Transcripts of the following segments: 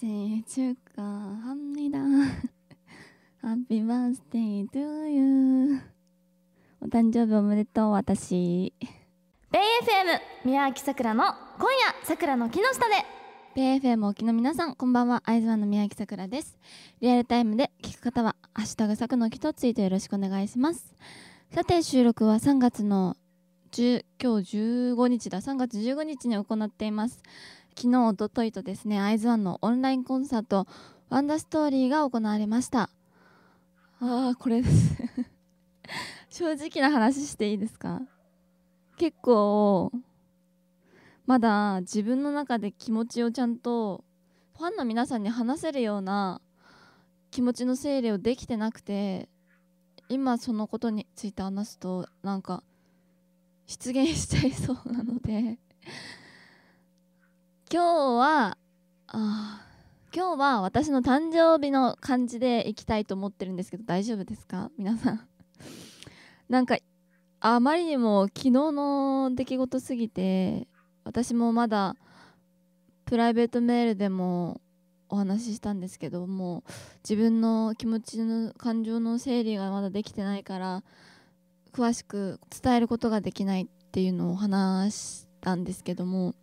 시축하합니다 Happy birthday to you. お誕生日おめでとう、私。ベイ FM 宮脇さくらの今夜さくらの木の下で。ベイ FM 沖の皆さん、こんばんは。アイズワンの宮脇さくらです。リアルタイムで聞く方は、ハッシュタグさくの木とツイートよろしくお願いします。さて、収録は3月の10今日15日だ3月15日に行っています昨日おとといとですね会津湾のオンラインコンサート「ワンダストーリー」が行われましたああこれです 正直な話していいですか結構まだ自分の中で気持ちをちゃんとファンの皆さんに話せるような気持ちの整理をできてなくて今そのことについて話すとなんか失言しちゃいそうなので今日はあ今日は私の誕生日の感じでいきたいと思ってるんですけど大丈夫ですか皆さん なんかあまりにも昨日の出来事すぎて私もまだプライベートメールでもお話ししたんですけども自分の気持ちの感情の整理がまだできてないから詳しく伝えることができないっていうのを話したんですけども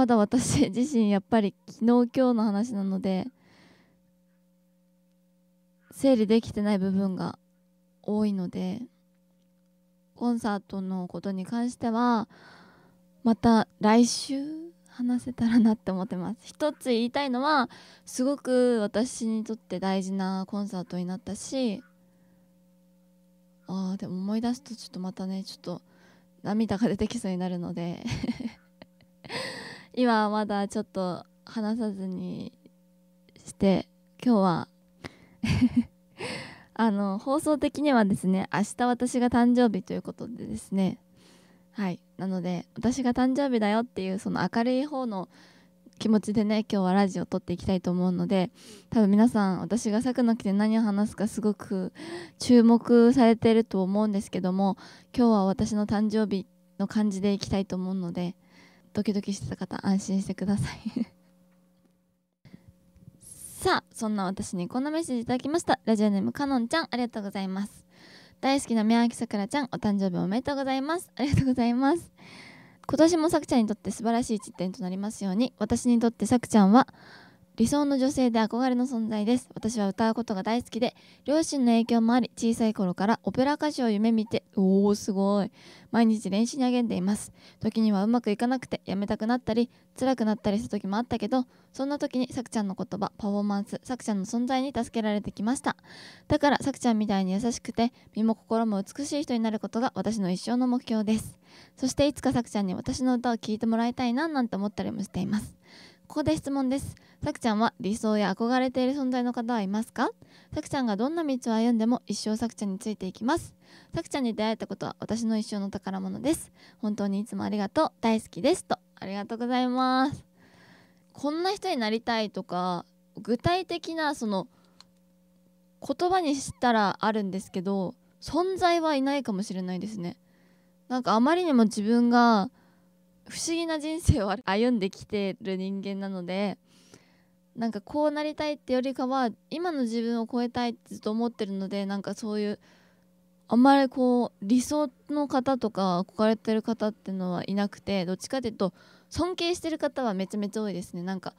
まだ私 自身やっぱり昨日今日の話なので整理できてない部分が多いのでコンサートのことに関してはまた来週話せたらなって思ってます一つ言いたいのはすごく私にとって大事なコンサートになったしあーでも思い出すとちょっとまたねちょっと涙が出てきそうになるので今はまだちょっと話さずにして今日は あの放送的にはですね明日私が誕生日ということでですねはいなので私が誕生日だよっていうその明るい方の気持ちでね今日はラジオを撮っていきたいと思うので多分皆さん私がくの来て何を話すかすごく注目されてると思うんですけども今日は私の誕生日の感じでいきたいと思うのでドキドキしてた方安心してください さあそんな私にこんなメッセージいただきましたラジオネームかのんちゃんありがとうございます大好きな宮脇さくらちゃんお誕生日おめでとうございますありがとうございます今年もさくちゃんにとって素晴らしい一点となりますように私にとってさくちゃんは理想の女性で憧れの存在です私は歌うことが大好きで両親の影響もあり小さい頃からオペラ歌手を夢見ておおすごい毎日練習に励んでいます時にはうまくいかなくてやめたくなったり辛くなったりした時もあったけどそんな時にさくちゃんの言葉パフォーマンスさくちゃんの存在に助けられてきましただからさくちゃんみたいに優しくて身も心も美しい人になることが私の一生の目標ですそしていつかさくちゃんに私の歌を聴いてもらいたいななんて思ったりもしていますここで質問ですさくちゃんは理想や憧れている存在の方はいますかさくちゃんがどんな道を歩んでも一生さくちゃんについていきますさくちゃんに出会えたことは私の一生の宝物です本当にいつもありがとう大好きですとありがとうございますこんな人になりたいとか具体的なその言葉にしたらあるんですけど存在はいないかもしれないですねなんかあまりにも自分が不思議な人生を歩んできてる人間なのでなんかこうなりたいってよりかは今の自分を超えたいってずっと思ってるのでなんかそういうあんまりこう理想の方とか憧れてる方っていうのはいなくてどっちかっていうと尊敬してる方はめちゃめちゃ多いですねなんか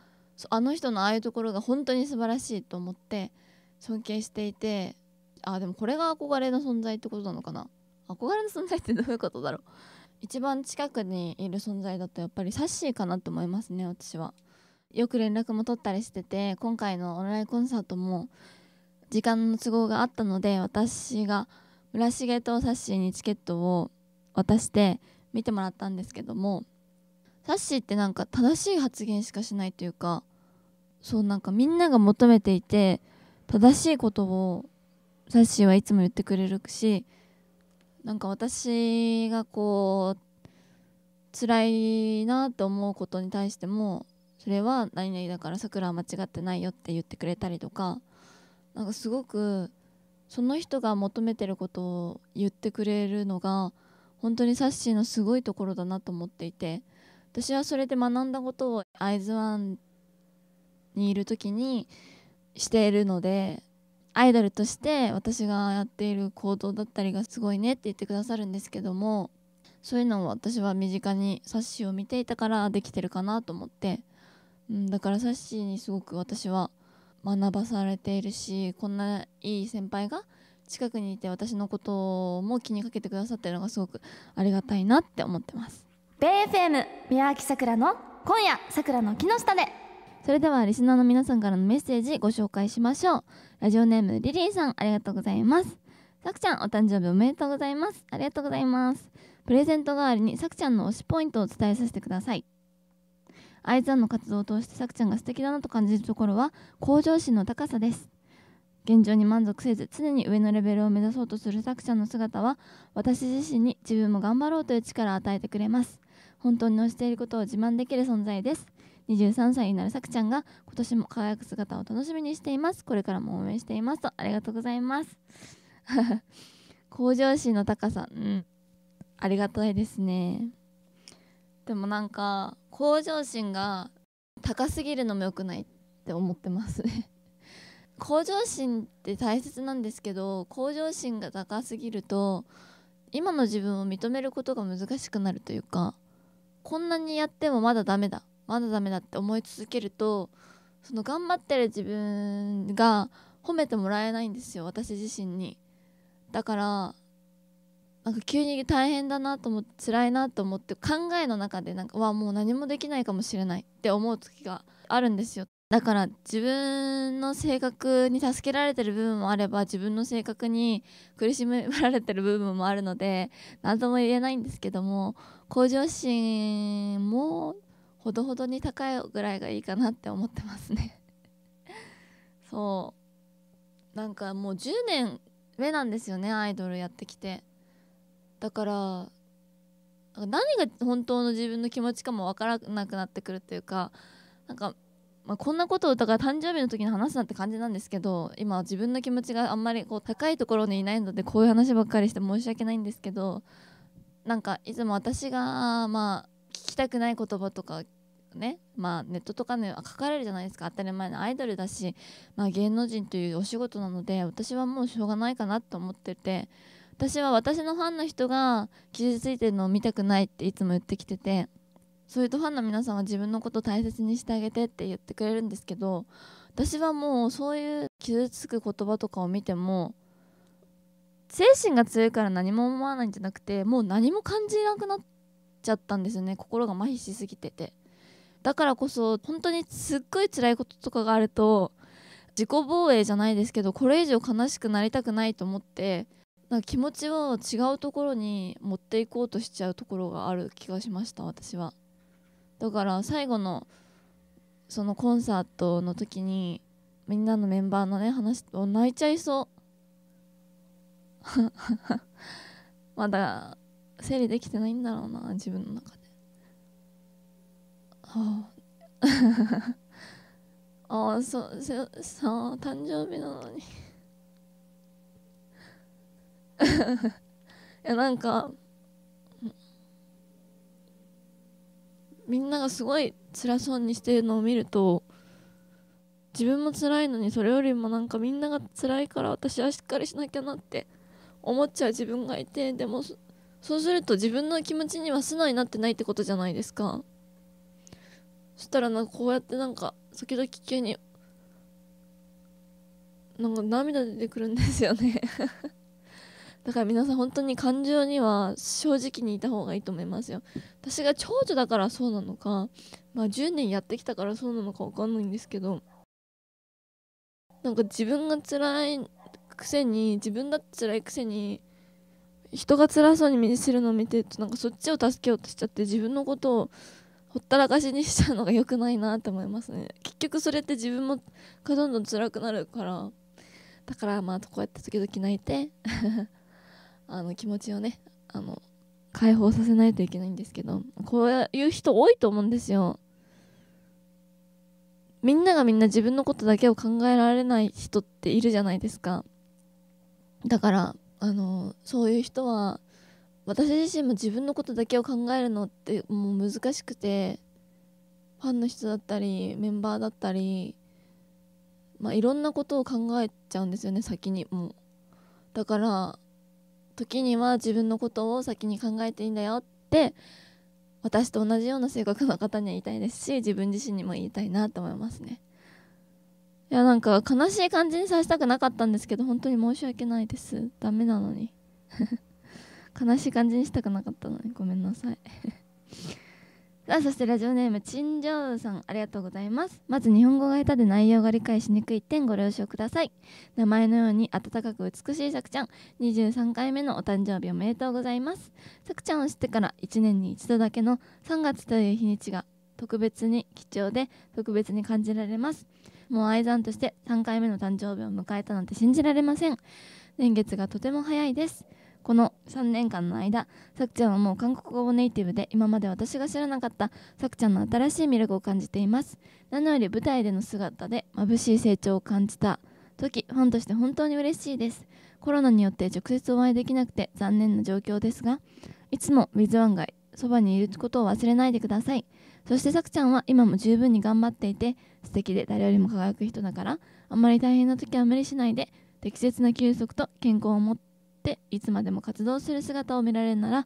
あの人のああいうところが本当に素晴らしいと思って尊敬していてあでもこれが憧れの存在ってことなのかな憧れの存在ってどういうことだろう一番近くにいる存在だとやっぱりサッシーかなと思いますね私はよく連絡も取ったりしてて今回のオンラインコンサートも時間の都合があったので私が村重とサッシーにチケットを渡して見てもらったんですけどもサッシーってなんか正しい発言しかしないというかそうなんかみんなが求めていて正しいことをサッシーはいつも言ってくれるしなんか私がこう辛いなと思うことに対してもそれは何々だからさくらは間違ってないよって言ってくれたりとかなんかすごくその人が求めてることを言ってくれるのが本当にサッシーのすごいところだなと思っていて私はそれで学んだことを会津湾にいる時にしているのでアイドルとして私がやっている行動だったりがすごいねって言ってくださるんですけどもそういうのを私は身近にサッシーを見ていたからできてるかなと思って、うん、だからサッシーにすごく私は学ばされているしこんないい先輩が近くにいて私のことも気にかけてくださってるのがすごくありがたいなって思ってます。FM 宮脇さくらの今夜さくらの木の下でそれではリスナーの皆さんからのメッセージご紹介しましょうラジオネームリリーさんありがとうございますさくちゃんお誕生日おめでとうございますありがとうございますプレゼント代わりにさくちゃんの推しポイントを伝えさせてください愛さんの活動を通してさくちゃんが素敵だなと感じるところは向上心の高さです現状に満足せず常に上のレベルを目指そうとするさくちゃんの姿は私自身に自分も頑張ろうという力を与えてくれます本当に推していることを自慢できる存在です23歳になるさくちゃんが今年も輝く姿を楽しみにしていますこれからも応援していますとありがとうございます 向上心の高さうんありがたいですねでもなんか向上心が高すぎるのも良くないって思ってますね 向上心って大切なんですけど向上心が高すぎると今の自分を認めることが難しくなるというかこんなにやってもまだダメだまだダメだって思い続けるとその頑張ってる自分が褒めてもらえないんですよ私自身にだからなんか急に大変だなと思って辛いなと思って考えの中でなんかわもう何もできないかもしれないって思う時があるんですよだから自分の性格に助けられてる部分もあれば自分の性格に苦しめられてる部分もあるので何とも言えないんですけども向上心もほどほどに高いぐらいがいいかなって思ってますね そうなんかもう10年目なんですよねアイドルやってきてだから何が本当の自分の気持ちかも分からなくなってくるっていうかなんか、まあ、こんなことをだから誕生日の時に話すなって感じなんですけど今自分の気持ちがあんまりこう高いところにいないのでこういう話ばっかりして申し訳ないんですけどなんかいつも私がまあきたくない言葉とかねまあ、ネットとかに、ね、書かれるじゃないですか当たり前のアイドルだし、まあ、芸能人というお仕事なので私はもうしょうがないかなと思ってて私は私のファンの人が傷ついてるのを見たくないっていつも言ってきててそれとファンの皆さんは自分のことを大切にしてあげてって言ってくれるんですけど私はもうそういう傷つく言葉とかを見ても精神が強いから何も思わないんじゃなくてもう何も感じなくなっちゃったんですよね心が麻痺しすぎててだからこそ本当にすっごい辛いこととかがあると自己防衛じゃないですけどこれ以上悲しくなりたくないと思ってなんか気持ちを違うところに持っていこうとしちゃうところがある気がしました私はだから最後のそのコンサートの時にみんなのメンバーのね話を泣いちゃいそう まだ整理できてないんだろうな自分の中でああ ああそうせさ誕生日なのに いやなんかみんながすごい辛そうにしてるのを見ると自分も辛いのにそれよりもなんかみんなが辛いから私はしっかりしなきゃなって思っちゃう自分がいてでもそうすると自分の気持ちには素直になってないってことじゃないですかそしたらなんかこうやってなんか時々急になんか涙出てくるんですよね だから皆さん本当に感情には正直にいた方がいいと思いますよ私が長女だからそうなのかまあ10年やってきたからそうなのか分かんないんですけどなんか自分が辛いくせに自分だって辛いくせに人が辛そうに見にするのを見てるとなんかそっちを助けようとしちゃって自分のことをほったらかしにしちゃうのが良くないなって思いますね 結局それって自分もがどんどん辛くなるからだからまあこうやって時々泣いて あの気持ちをねあの解放させないといけないんですけどこういう人多いと思うんですよみんながみんな自分のことだけを考えられない人っているじゃないですかだからあのそういう人は私自身も自分のことだけを考えるのってもう難しくてファンの人だったりメンバーだったり、まあ、いろんなことを考えちゃうんですよね先にもうだから時には自分のことを先に考えていいんだよって私と同じような性格の方には言いたいですし自分自身にも言いたいなと思いますね。いやなんか悲しい感じにさせたくなかったんですけど本当に申し訳ないですダメなのに 悲しい感じにしたくなかったのにごめんなさい さあそしてラジオネームチンジョウさんありがとうございますまず日本語が下手で内容が理解しにくい点ご了承ください名前のように温かく美しいさくちゃん23回目のお誕生日おめでとうございますさくちゃんを知ってから1年に1度だけの3月という日にちが特別に貴重で特別に感じられますもう愛さとして3回目の誕生日を迎えたなんて信じられません年月がとても早いですこの3年間の間さくちゃんはもう韓国語をネイティブで今まで私が知らなかったさくちゃんの新しい魅力を感じています何より舞台での姿で眩しい成長を感じた時ファンとして本当に嬉しいですコロナによって直接お会いできなくて残念な状況ですがいつも w i o n 街そばにいることを忘れないでくださいそしてさくちゃんは今も十分に頑張っていて素敵で誰よりも輝く人だからあんまり大変な時は無理しないで適切な休息と健康を持っていつまでも活動する姿を見られるなら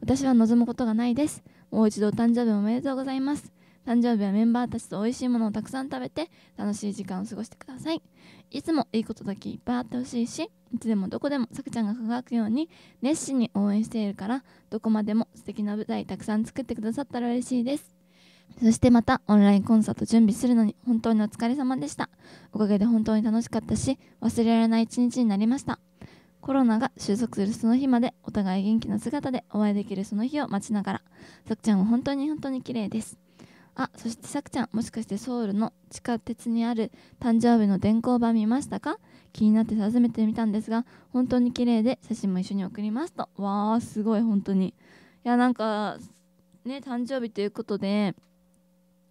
私は望むことがないですもう一度お誕生日おめでとうございます誕生日はメンバーたちと美味しいものをたくさん食べて楽しい時間を過ごしてくださいいつもいいことだけいっぱいあってほしいしいつでもどこでもさくちゃんが輝くように熱心に応援しているからどこまでも素敵な舞台たくさん作ってくださったら嬉しいですそしてまたオンラインコンサート準備するのに本当にお疲れ様でした。おかげで本当に楽しかったし、忘れられない一日になりました。コロナが収束するその日までお互い元気な姿でお会いできるその日を待ちながら、さくちゃんは本当に本当に綺麗です。あ、そしてさくちゃん、もしかしてソウルの地下鉄にある誕生日の電光板見ましたか気になって訪ねてみたんですが、本当に綺麗で写真も一緒に送りますと。わー、すごい、本当に。いや、なんか、ね、誕生日ということで、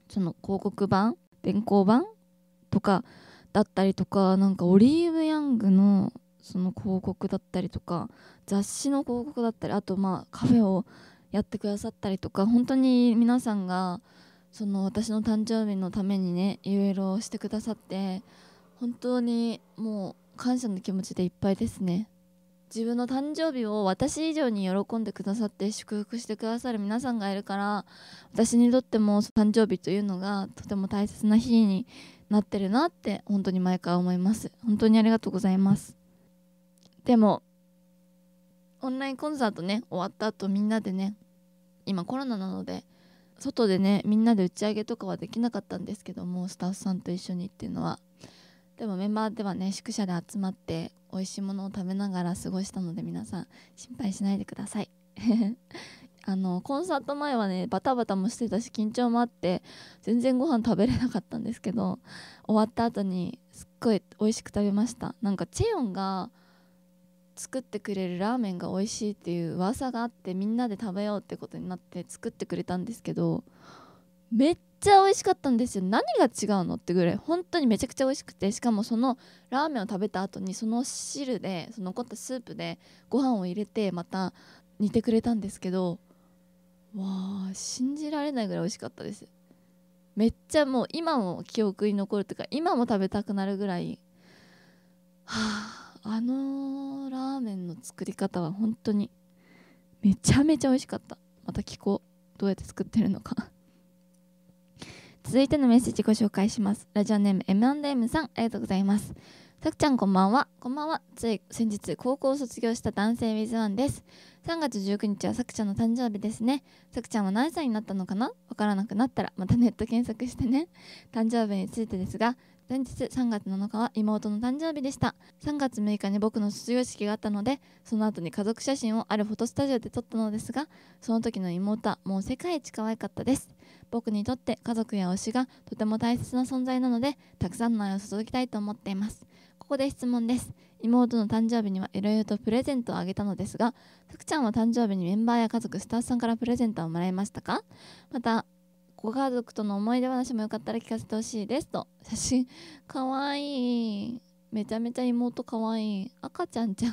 その広告版電光版とかだったりとかなんかオリーブ・ヤングのその広告だったりとか雑誌の広告だったりあとまあカフェをやってくださったりとか本当に皆さんがその私の誕生日のためにねいろいろしてくださって本当にもう感謝の気持ちでいっぱいですね。自分の誕生日を私以上に喜んでくださって祝福してくださる皆さんがいるから私にとっても誕生日というのがとても大切な日になってるなって本当に毎回思います本当にありがとうございますでもオンラインコンサートね終わった後みんなでね今コロナなので外でねみんなで打ち上げとかはできなかったんですけどもスタッフさんと一緒にっていうのはでもメンバーではね宿舎で集まって美味しいものを食べながら過ごしたので皆さん心配しないでください あのコンサート前はねバタバタもしてたし緊張もあって全然ご飯食べれなかったんですけど終わった後にすっごい美味しく食べましたなんかチェヨンが作ってくれるラーメンが美味しいっていう噂があってみんなで食べようってことになって作ってくれたんですけどめっちゃ美味しかったんですよ何が違うのってぐらい本当にめちゃくちゃ美味しくてしかもそのラーメンを食べた後にその汁でその残ったスープでご飯を入れてまた煮てくれたんですけどわあ信じられないぐらい美味しかったですめっちゃもう今も記憶に残るというか今も食べたくなるぐらいはああのラーメンの作り方は本当にめちゃめちゃ美味しかったまた聞こうどうやって作ってるのか続いてのメッセージご紹介しますラジオネーム M&M さんありがとうございますさくちゃんこんばんはこんばんはつい先日高校を卒業した男性ウィズワンです3月19日はさくちゃんの誕生日ですねさくちゃんは何歳になったのかなわからなくなったらまたネット検索してね誕生日についてですが前日3月7日は妹の誕生日でした3月6日に僕の卒業式があったのでその後に家族写真をあるフォトスタジオで撮ったのですがその時の妹はもう世界一可愛かったです僕にとって家族や推しがとても大切な存在なのでたくさんの愛を注ぎたいと思っていますここで質問です妹の誕生日にはいろいろとプレゼントをあげたのですが福くちゃんは誕生日にメンバーや家族スタッフさんからプレゼントをもらいましたかまたご家族との思い出話もよかったら聞かせてほしいですと写真かわいいめちゃめちゃ妹かわいい赤ちゃんちゃん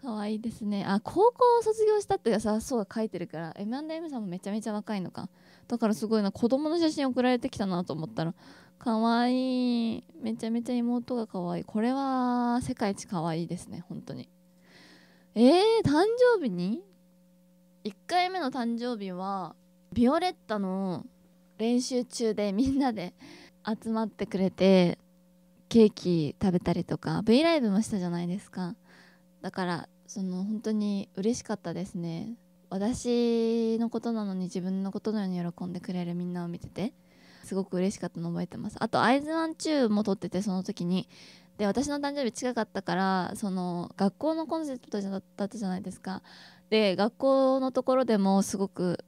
かわいいですねあ高校を卒業したってさそう書いてるから M&M さんもめちゃめちゃ若いのかだからすごいな子供の写真送られてきたなと思ったらかわいいめちゃめちゃ妹がかわいいこれは世界一かわいいですね本当にえー、誕生日に1回目の誕生日はビオレッタの練習中でみんなで集まってくれてケーキ食べたりとか V ライブもしたじゃないですかだからその本当に嬉しかったですね私のことなのに自分のことのように喜んでくれるみんなを見ててすごく嬉しかったの覚えてますあと「アイズワンチュー」も撮っててその時にで私の誕生日近かったからその学校のコンセプトだったじゃないですかで学校のところでもすごく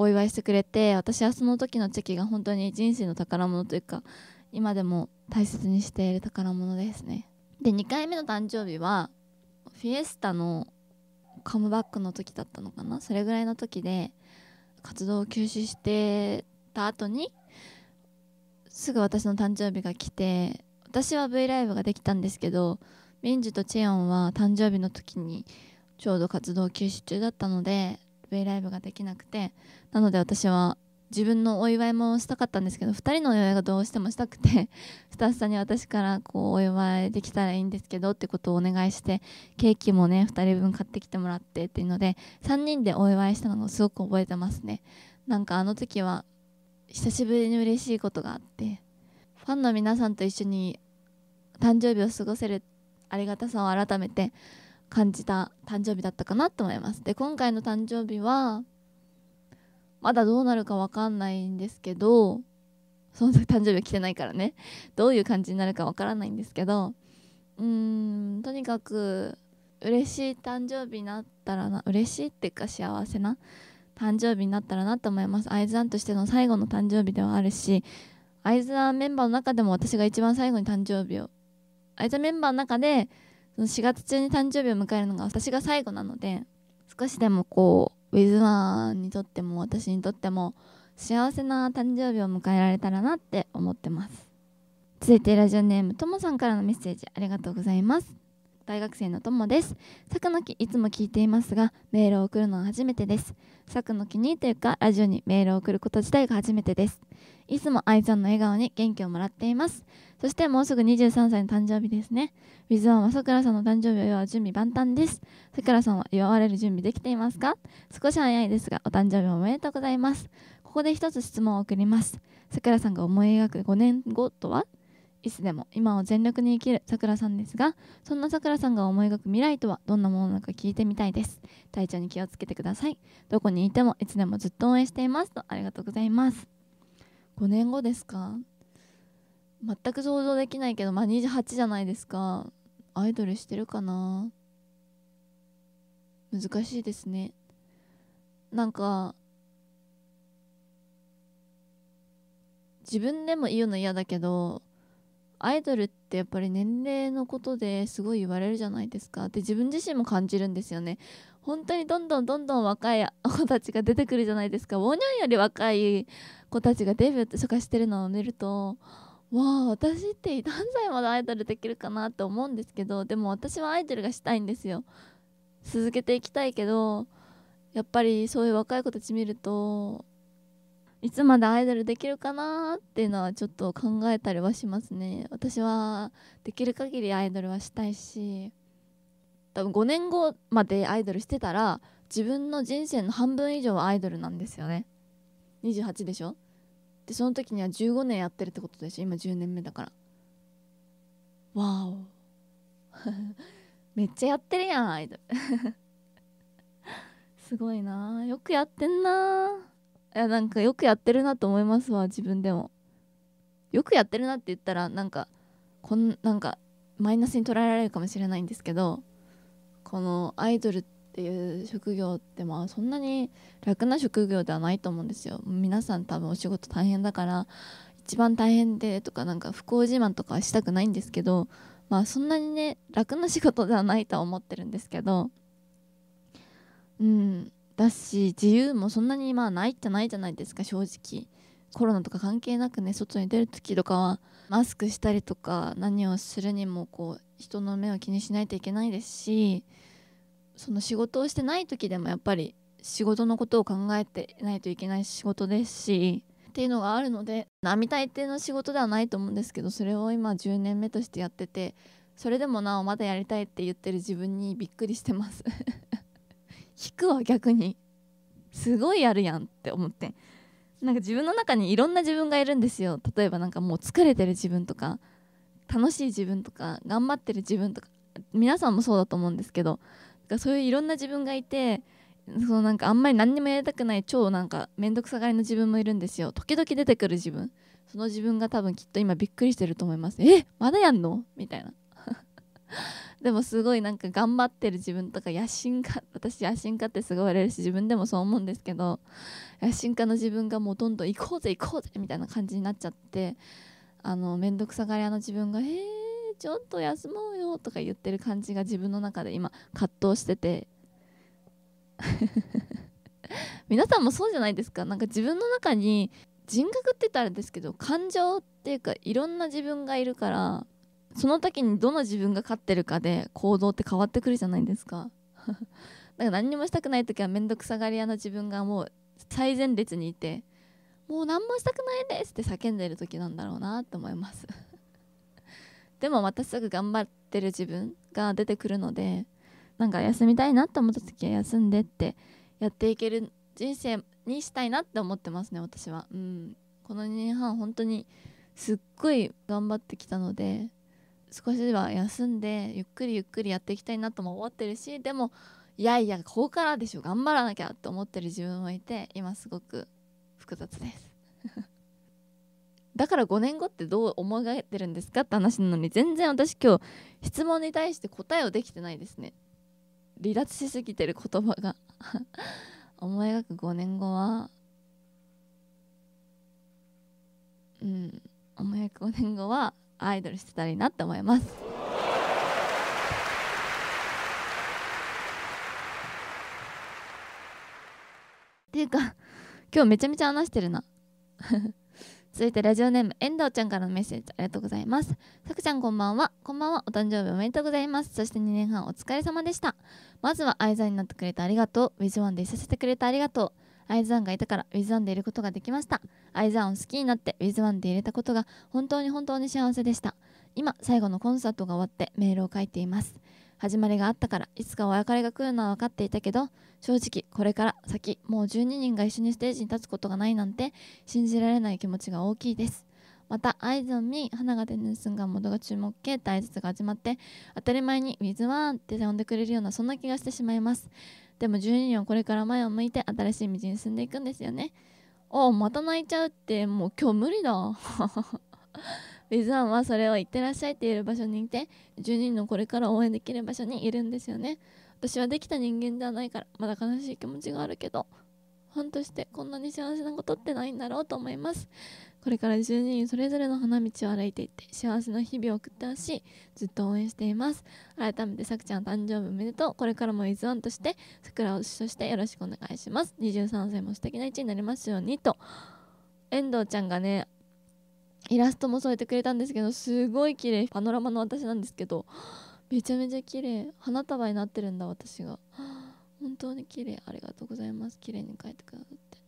お祝いしてくれて私はその時のチェキが本当に人生の宝物というか今でも大切にしている宝物ですねで2回目の誕生日はフィエスタのカムバックの時だったのかなそれぐらいの時で活動を休止してた後にすぐ私の誕生日が来て私は V ライブができたんですけどミンジュとチェヨンは誕生日の時にちょうど活動休止中だったので V ライブができなくてなので私は自分のお祝いもしたかったんですけど2人のお祝いがどうしてもしたくて スタッフさんに私からこうお祝いできたらいいんですけどってことをお願いしてケーキもね2人分買ってきてもらってっていうので3人でお祝いしたのをすごく覚えてますねなんかあの時は久しぶりに嬉しいことがあってファンの皆さんと一緒に誕生日を過ごせるありがたさを改めて感じた誕生日だったかなと思いますで今回の誕生日はまだどうなるかわかんないんですけどその時誕生日来てないからねどういう感じになるかわからないんですけどうーんとにかく嬉しい誕生日になったらな嬉しいっていうか幸せな誕生日になったらなと思いますアイズワンとしての最後の誕生日ではあるしアイズワンメンバーの中でも私が一番最後に誕生日をアイズワンメンバーの中でその4月中に誕生日を迎えるのが私が最後なので少しでもこうウィズワンにとっても私にとっても幸せな誕生日を迎えられたらなって思ってます続いてラジオネームともさんからのメッセージありがとうございます大学生の友です作の木いつも聞いていますがメールを送るのは初めてです作の木にというかラジオにメールを送ること自体が初めてですいつも愛さんの笑顔に元気をもらっていますそしてもうすぐ23歳の誕生日ですねウィズワンはさくらさんの誕生日を祝う準備万端ですさくらさんは祝われる準備できていますか少し早いですがお誕生日おめでとうございますここで一つ質問を送りますさくらさんが思い描く5年後とはいつでも今を全力に生きるさくらさんですがそんなさくらさんが思い描く未来とはどんなものなのか聞いてみたいです体調に気をつけてくださいどこにいてもいつでもずっと応援していますとありがとうございます5年後ですか全く想像できないけどまあ28じゃないですかアイドルしてるかな難しいですねなんか自分でも言うの嫌だけどアイドルってやっぱり年齢のことですごい言われるじゃないですかって自分自身も感じるんですよね本当にどんどんどんどん若い子たちが出てくるじゃないですかウォニョンより若い子たちがデビューとかしてるのを見るとわあ私って何歳までアイドルできるかなって思うんですけどでも私はアイドルがしたいんですよ続けていきたいけどやっぱりそういう若い子たち見るといつまでアイドルできるかなっていうのはちょっと考えたりはしますね私はできる限りアイドルはしたいし多分5年後までアイドルしてたら自分の人生の半分以上はアイドルなんですよね28でしょでその時には15年やってるってことでしょ今10年目だからわお めっちゃやってるやんアイドル すごいなよくやってんないやなんかよくやってるなと思いますわ自分でもよくやってるなって言ったらなんかこんなんかマイナスに捉えられるかもしれないんですけどこのアイドルっていう職業ってまあそんなに楽な職業ではないと思うんですよ皆さん多分お仕事大変だから一番大変でとかなんか不幸自慢とかはしたくないんですけどまあそんなにね楽な仕事ではないとは思ってるんですけどうんだし自由もそんなにまあないじゃないじゃないですか正直コロナとか関係なくね外に出る時とかはマスクしたりとか何をするにもこう人の目を気にしないといけないですしその仕事をしてない時でもやっぱり仕事のことを考えてないといけない仕事ですしっていうのがあるので並大抵の仕事ではないと思うんですけどそれを今10年目としてやっててそれでもなおまだやりたいって言ってる自分にびっくりしてます引くわ逆にすごいやるやんって思ってなんか自分の中にいろんな自分がいるんですよ例えばなんかもう疲れてる自分とか楽しい自分とか頑張ってる自分とか皆さんもそうだと思うんですけどそういういろんな自分がいてそのなんかあんまり何にもやりたくない超なんか面倒くさがりの自分もいるんですよ時々出てくる自分その自分が多分きっと今びっくりしてると思いますえまだやんのみたいなでもすごいなんか頑張ってる自分とか野心家私野心家ってすごい言われるし自分でもそう思うんですけど野心家の自分がもうどんどん行こうぜ行こうぜみたいな感じになっちゃってあの面倒くさがり屋の自分が「えちょっと休もうよ」とか言ってる感じが自分の中で今葛藤してて 皆さんもそうじゃないですかなんか自分の中に人格って言ったらあれですけど感情っていうかいろんな自分がいるからその時にどの自分が勝ってるかで行動って変わってくるじゃないですか だから何にもしたくない時は面倒くさがり屋の自分がもう最前列にいてもう何もしたくないですって叫んでる時なんだろうなって思います でもまたすぐ頑張ってる自分が出てくるのでなんか休みたいなって思った時は休んでってやっていける人生にしたいなって思ってますね私はうんこの2年半本当にすっごい頑張ってきたので少しは休んでゆっくりゆっくりやっていきたいなとも思ってるしでもいやいやここからでしょ頑張らなきゃと思ってる自分もいて今すごく複雑です だから5年後ってどう思い描いてるんですかって話なのに全然私今日質問に対して答えをできてないですね離脱しすぎてる言葉が 思い描く5年後はうん思い描く5年後はアイドルしてたらいいなって思いますっていうか今日めちゃめちゃ話してるな 続いてラジオネーム遠藤ちゃんからのメッセージありがとうございますさくちゃんこんばんはこんばんはお誕生日おめでとうございますそして2年半お疲れ様でしたまずは愛座になってくれてありがとうウィズワンでいさせてくれてありがとうアイズワンがいたからウィズワンでいることができましたアイズワンを好きになってウィズワンでいれたことが本当に本当に幸せでした今最後のコンサートが終わってメールを書いています始まりがあったからいつかお別れが来るのは分かっていたけど正直これから先もう12人が一緒にステージに立つことがないなんて信じられない気持ちが大きいですまたアイズンに花が出ぬすんが元が注目系って挨拶が始まって当たり前に「ウィズワン」って呼んでくれるようなそんな気がしてしまいますでも12人はこれから前を向いて新しい道に進んでいくんですよねおまた泣いちゃうってもう今日無理だ ウィズワンはそれを言ってらっしゃいっている場所にいて12人のこれから応援できる場所にいるんですよね私はできた人間ではないからまだ悲しい気持ちがあるけどファンとしてこんなに幸せなことってないんだろうと思いますこれから12人それぞれの花道を歩いていって幸せな日々を送ってほしいずっと応援しています改めてさくちゃん誕生日おめでとうこれからもイズワンとして桜を主としてよろしくお願いします23歳も素敵な一になりますようにと遠藤ちゃんがねイラストも添えてくれたんですけどすごい綺麗パノラマの私なんですけどめちゃめちゃ綺麗花束になってるんだ私が本当に綺麗ありがとうございます綺麗に描いてくださって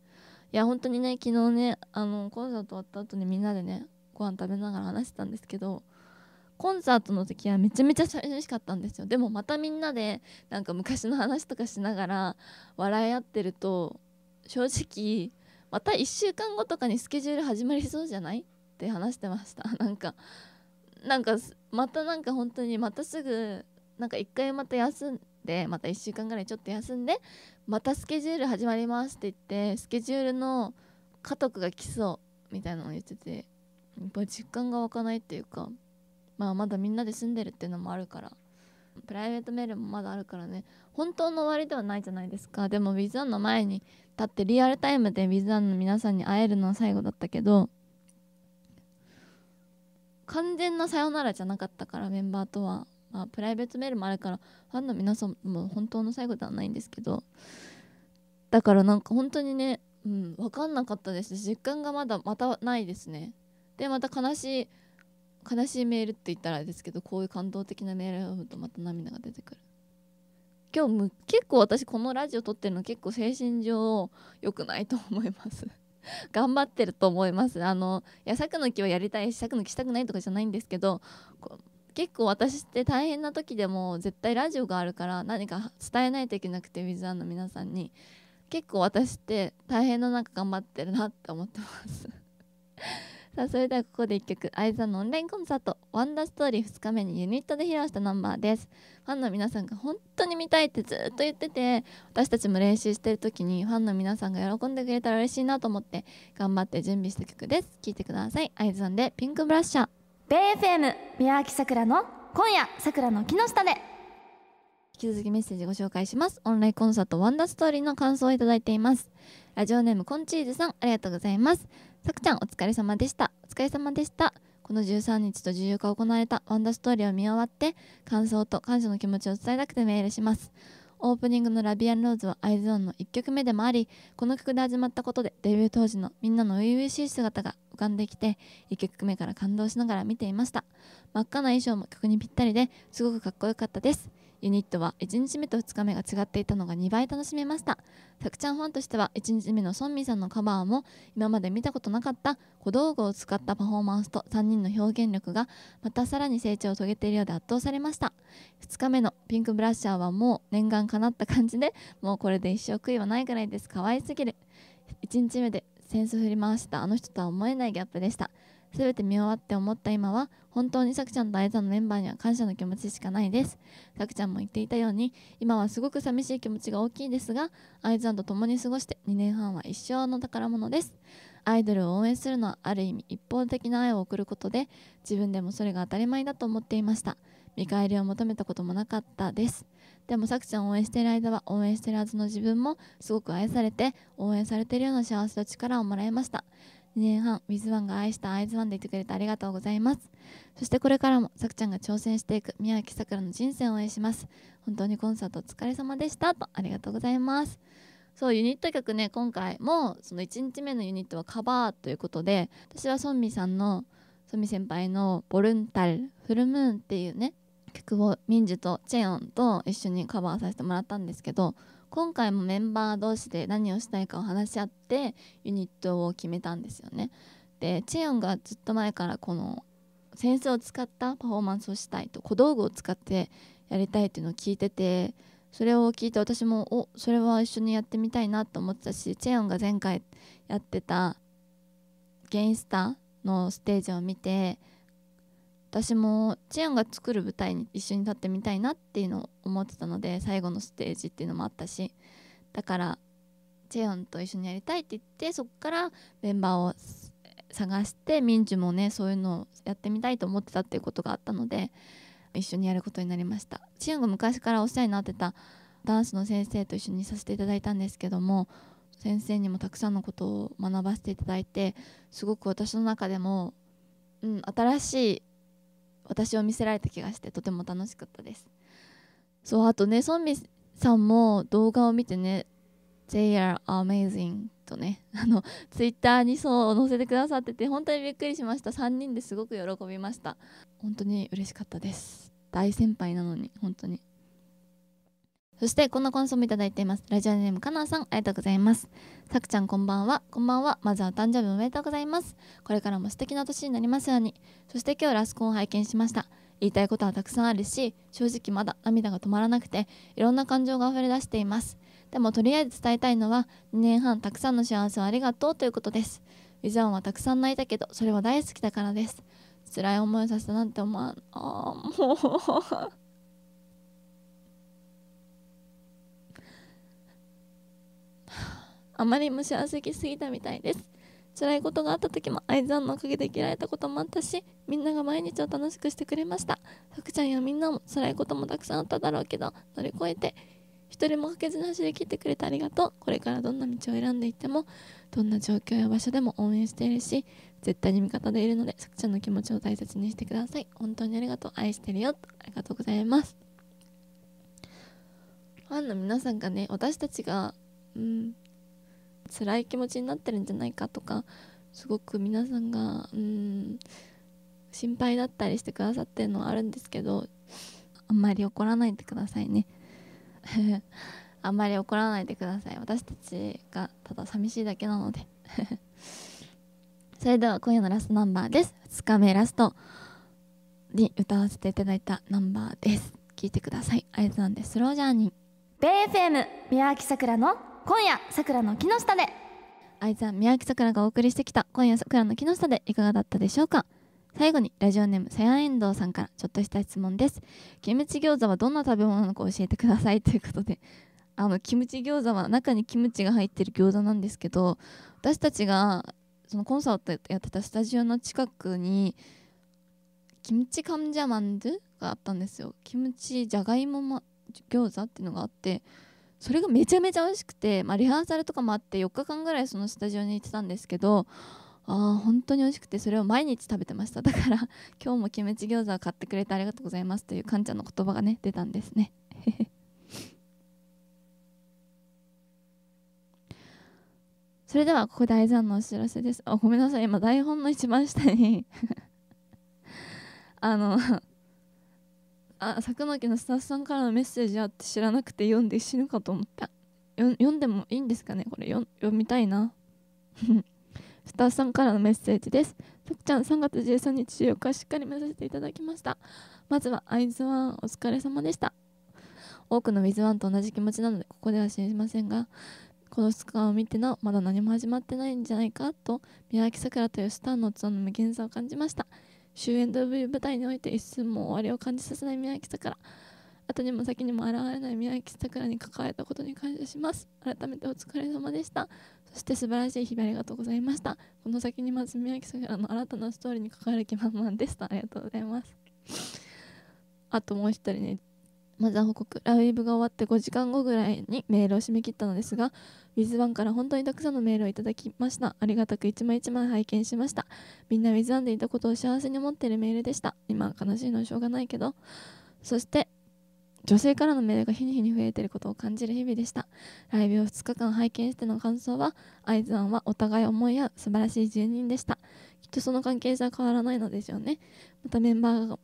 いや本当にね昨日ねあのコンサート終わった後にみんなでねご飯食べながら話してたんですけどコンサートの時はめちゃめちゃ寂しかったんですよでもまたみんなでなんか昔の話とかしながら笑い合ってると正直また1週間後とかにスケジュール始まりそうじゃないって話してました なんかなんかまたなんか本当にまたすぐなんか一回また休んでまた1週間ぐらいちょっと休んでまたスケジュール始まりますって言ってスケジュールの家督が来そうみたいなのを言っててやっぱ実感が湧かないっていうか、まあ、まだみんなで住んでるっていうのもあるからプライベートメールもまだあるからね本当の終わりではないじゃないですかでも WizOn の前に立ってリアルタイムで WizOn の皆さんに会えるのは最後だったけど完全なさよならじゃなかったからメンバーとはまあ、プライベートメールもあるからファンの皆さんも本当の最後ではないんですけどだからなんか本当にね、うん、分かんなかったです実感がまだまたないですねでまた悲しい悲しいメールって言ったらあれですけどこういう感動的なメールを読むとまた涙が出てくる今日結構私このラジオ撮ってるの結構精神上良くないと思います 頑張ってると思いますあのいや作の木はやりたいし作の木したくないとかじゃないんですけど結構私って大変な時でも絶対ラジオがあるから何か伝えないといけなくて Wiz の皆さんに結構私って大変な中頑張ってるなって思ってます さあそれではここで1曲愛さんのオンラインコンサート「ワンダーストーリー2日目にユニットで披露したナンバーですファンの皆さんが本当に見たいってずっと言ってて私たちも練習してる時にファンの皆さんが喜んでくれたら嬉しいなと思って頑張って準備した曲です聴いてください愛さんで「ピンクブラッシャー」ベイ FM 宮脇さくらの今夜さくらの木の下で引き続きメッセージご紹介しますオンラインコンサートワンダーストーリーの感想をいただいていますラジオネームコンチーズさんありがとうございますさくちゃんお疲れ様でしたお疲れ様でしたこの13日と14日行われたワンダーストーリーを見終わって感想と感謝の気持ちを伝えたくてメールしますオープニングの「ラビアン・ローズ」はアイズオンの1曲目でもありこの曲で始まったことでデビュー当時のみんなの初々しい姿が浮かんできて1曲目から感動しながら見ていました真っ赤な衣装も曲にぴったりですごくかっこよかったですユニットは1日目と2日目が違っていたのが2倍楽しめましたたくちゃんファンとしては1日目のソンミさんのカバーも今まで見たことなかった小道具を使ったパフォーマンスと3人の表現力がまたさらに成長を遂げているようで圧倒されました2日目のピンクブラッシャーはもう念願かなった感じでもうこれで一生悔いはないぐらいです可愛すぎる1日目でセンス振り回したあの人とは思えないギャップでした全て見終わって思った今は本当にさくちゃんと会さんのメンバーには感謝の気持ちしかないですさくちゃんも言っていたように今はすごく寂しい気持ちが大きいですがあいさんと共に過ごして2年半は一生の宝物ですアイドルを応援するのはある意味一方的な愛を送ることで自分でもそれが当たり前だと思っていました見返りを求めたこともなかったですでもさくちゃんを応援している間は応援してるはずの自分もすごく愛されて応援されているような幸せと力をもらいました2年半、ウィズワンが愛したアイズワンでいてくれてありがとうございます。そしてこれからも、さくちゃんが挑戦していく宮脇さくらの人生を応援します。本当にコンサートお疲れ様でした。と、ありがとうございます。そう、ユニット曲ね、今回も、その1日目のユニットはカバーということで、私はソンミさんの、ソンミ先輩のボルンタル、フルムーンっていうね、曲をミンジュとチェヨンと一緒にカバーさせてもらったんですけど、今回もメンバー同士で何をしたいかを話し合ってユニットを決めたんですよね。でチェヨンがずっと前からこの扇子を使ったパフォーマンスをしたいと小道具を使ってやりたいっていうのを聞いててそれを聞いて私もおそれは一緒にやってみたいなと思ってたしチェヨンが前回やってたゲインスタのステージを見て私もチアンが作る舞台に一緒に立ってみたいなっていうのを思ってたので最後のステージっていうのもあったしだからチェヨンと一緒にやりたいって言ってそこからメンバーを探してミンジュもねそういうのをやってみたいと思ってたっていうことがあったので一緒にやることになりましたチェヨンが昔からお世話になってたダンスの先生と一緒にさせていただいたんですけども先生にもたくさんのことを学ばせていただいてすごく私の中でも、うん、新しい私を見せられた気がしてとても楽しかったですそうあとねソンミさんも動画を見てね They are amazing とね あのツイッターにそう載せてくださってて本当にびっくりしました3人ですごく喜びました本当に嬉しかったです大先輩なのに本当にそしてこんな感想もいただいていますラジオネームかなさんありがとうございますさくちゃんこんばんはこんばんはまずは誕生日おめでとうございますこれからも素敵な年になりますようにそして今日ラスコンを拝見しました言いたいことはたくさんあるし正直まだ涙が止まらなくていろんな感情が溢れ出していますでもとりあえず伝えたいのは2年半たくさんの幸せをありがとうということですウィザンはたくさん泣いたけどそれは大好きだからです辛い思いをさせたなんて思わんあもうあまり無視はすぎすぎたみたいです辛いことがあった時も愛さんのおかげで嫌られたこともあったしみんなが毎日を楽しくしてくれました福ちゃんやみんなも辛いこともたくさんあっただろうけど乗り越えて一人もかけずに走り切ってくれてありがとうこれからどんな道を選んでいってもどんな状況や場所でも応援しているし絶対に味方でいるのでさくちゃんの気持ちを大切にしてください本当にありがとう愛してるよありがとうございますファンの皆さんがね私たちがうん辛い気持ちになってるんじゃないかとかすごく皆さんがうん心配だったりしてくださってるのはあるんですけどあんまり怒らないでくださいね あんまり怒らないでください私たちがただ寂しいだけなので それでは今夜のラストナンバーです2日目ラストに歌わせていただいたナンバーです聴いてくださいあれなんでスロージャーニーベイフ宮脇さくらの「今夜桜の木下で相沢宮城桜がお送りしてきた今夜桜の木下でいかがだったでしょうか最後にラジオネームさやえんどうさんからちょっとした質問ですキムチ餃子はどんな食べ物なのか教えてください ということであのキムチ餃子は中にキムチが入ってる餃子なんですけど私たちがそのコンサートやってたスタジオの近くにキムチカンジャマンドゥがあったんですよキムチじゃがいも、餃子っていうのがあってそれがめちゃめちゃ美味しくて、まあ、リハーサルとかもあって4日間ぐらいそのスタジオに行ってたんですけどあ本当に美味しくてそれを毎日食べてましただから 今日もキムチ餃子を買ってくれてありがとうございますというカンちゃんの言葉がね出たんですね それではここで愛さんのお知らせですあごめんなさい今台本の一番下に あのあ佐久間家のスタッフさんからのメッセージあって知らなくて読んで死ぬかと思った読んでもいいんですかねこれ読みたいな スタッフさんからのメッセージですさくちゃん3月13日14日しっかり見させていただきましたまずはアイズワンお疲れ様でした多くのウィズワンと同じ気持ちなのでここでは信じませんがこの2日を見てなおまだ何も始まってないんじゃないかと宮脇さくらというスターの器の無限さを感じました主演と舞台において一寸も終わりを感じさせない宮城桜後にも先にも現れない宮城桜に関われたことに感謝します改めてお疲れ様でしたそして素晴らしい日々ありがとうございましたこの先にまず宮城桜の新たなストーリーに関わる気満々でしたありがとうございますあともう一人ねまずは報告ライブが終わって5時間後ぐらいにメールを締め切ったのですが Wiz1 から本当にたくさんのメールをいただきましたありがたく一枚一枚拝見しましたみんな Wiz1 でいたことを幸せに思っているメールでした今は悲しいのはしょうがないけどそして女性からのメールが日に日に増えていることを感じる日々でしたライブを2日間拝見しての感想は会津湾はお互い思い合う素晴らしい住人でしたきっとその関係性は変わらないのですよねまたメンバーが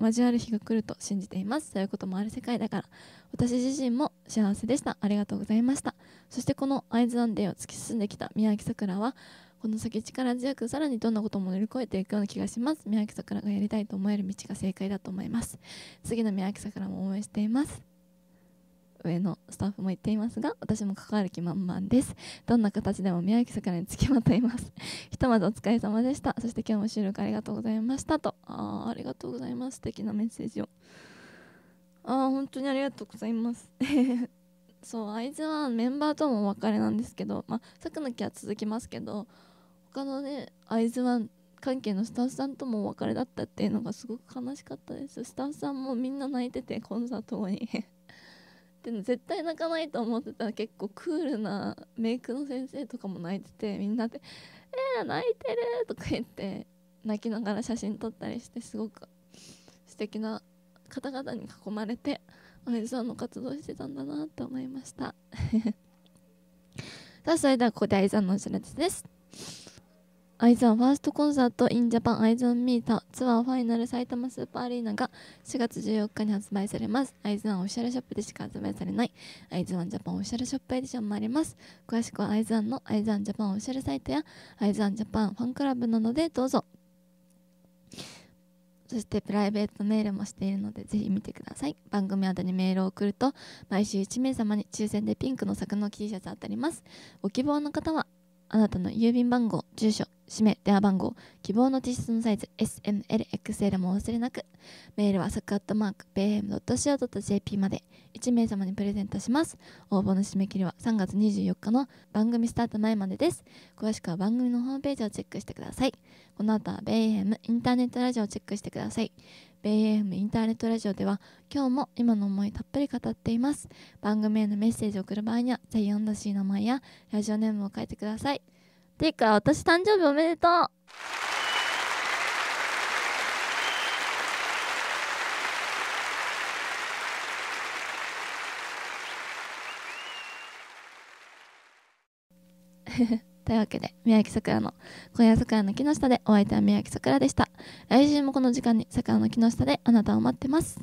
交わる日が来ると信じていますそういうこともある世界だから私自身も幸せでしたありがとうございましたそしてこの会津安定を突き進んできた宮城さくらはこの先力強くさらにどんなことも乗り越えていくような気がします宮城さくらがやりたいと思える道が正解だと思います次の宮城さくらも応援しています上のスタッフも言っていますが私も関わる気満々ですどんな形でも宮脇桜につきまといます ひとまずお疲れ様でしたそして今日も収録ありがとうございましたとあありがとうございます素敵なメッセージをああ本当にありがとうございます そう会津はメンバーともお別れなんですけどまあ作の木は続きますけど他のね会津は関係のスタッフさんともお別れだったっていうのがすごく悲しかったですスタッフさんもみんな泣いててコンサート後に絶対泣かないと思ってたら結構クールなメイクの先生とかも泣いててみんなで「えー、泣いてる!」とか言って泣きながら写真撮ったりしてすごく素敵な方々に囲まれて親父さんの活動してたんだなって思いました さあそれではここで愛さんのお知らせですアイズワンファーストコンサートインジャパンアイズワンミーターツアーファイナル埼玉スーパーアリーナが4月14日に発売されます。アイズワンオフィシャルショップでしか発売されないアイズワンジャパンオフィシャルショップエディションもあります。詳しくはアイズワンのアイズワンジャパンオフィシャルサイトやアイズワンジャパンファンクラブなどでどうぞ。そしてプライベートメールもしているのでぜひ見てください。番組宛にメールを送ると毎週1名様に抽選でピンクの柵の T シャツ当たります。ご希望の方はあなたの郵便番号、住所、氏名、電話番号、希望の T シャツのサイズ、SMLXL も忘れなく、メールはサクアットマーク、b m ッ o j p まで1名様にプレゼントします。応募の締め切りは3月24日の番組スタート前までです。詳しくは番組のホームページをチェックしてください。この後は b m インターネットラジオをチェックしてください。b m インターネットラジオでは今日も今の思いたっぷり語っています。番組へのメッセージを送る場合には、ぜひ読んだし名前やラジオネームを書いてください。ていうか私誕生日おめでとう というわけで宮城さくらの今夜さくらの木の下でお相手は宮城さくらでした来週もこの時間にさくらの木の下であなたを待ってます